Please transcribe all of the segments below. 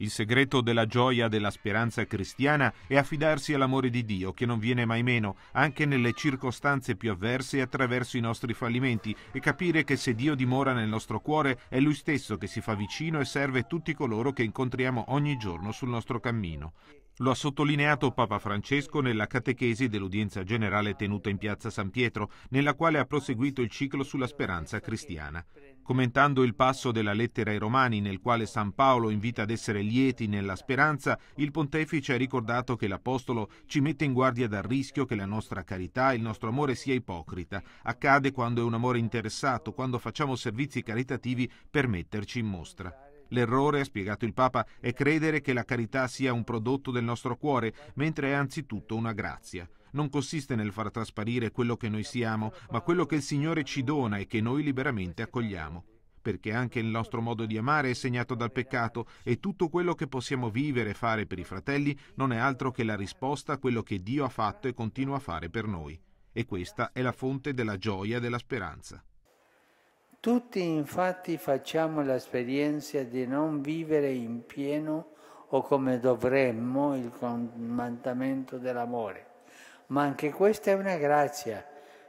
Il segreto della gioia della speranza cristiana è affidarsi all'amore di Dio che non viene mai meno, anche nelle circostanze più avverse e attraverso i nostri fallimenti, e capire che se Dio dimora nel nostro cuore è Lui stesso che si fa vicino e serve tutti coloro che incontriamo ogni giorno sul nostro cammino. Lo ha sottolineato Papa Francesco nella catechesi dell'udienza generale tenuta in piazza San Pietro, nella quale ha proseguito il ciclo sulla speranza cristiana. Commentando il passo della lettera ai Romani nel quale San Paolo invita ad essere lieti nella speranza, il pontefice ha ricordato che l'Apostolo ci mette in guardia dal rischio che la nostra carità, e il nostro amore sia ipocrita. Accade quando è un amore interessato, quando facciamo servizi caritativi per metterci in mostra. L'errore, ha spiegato il Papa, è credere che la carità sia un prodotto del nostro cuore, mentre è anzitutto una grazia non consiste nel far trasparire quello che noi siamo, ma quello che il Signore ci dona e che noi liberamente accogliamo. Perché anche il nostro modo di amare è segnato dal peccato e tutto quello che possiamo vivere e fare per i fratelli non è altro che la risposta a quello che Dio ha fatto e continua a fare per noi. E questa è la fonte della gioia e della speranza. Tutti infatti facciamo l'esperienza di non vivere in pieno o come dovremmo il comandamento dell'amore ma anche questa è una grazia,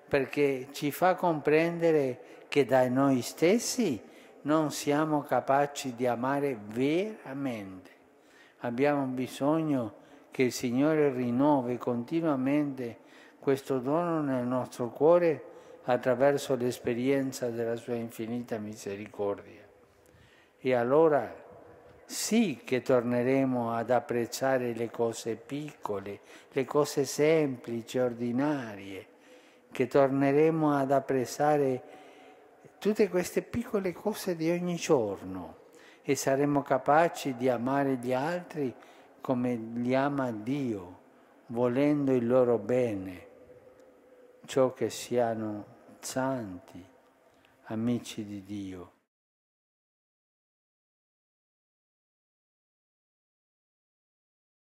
perché ci fa comprendere che da noi stessi non siamo capaci di amare veramente. Abbiamo bisogno che il Signore rinnovi continuamente questo dono nel nostro cuore attraverso l'esperienza della sua infinita misericordia. E allora sì che torneremo ad apprezzare le cose piccole, le cose semplici, ordinarie, che torneremo ad apprezzare tutte queste piccole cose di ogni giorno e saremo capaci di amare gli altri come li ama Dio, volendo il loro bene, ciò che siano santi, amici di Dio.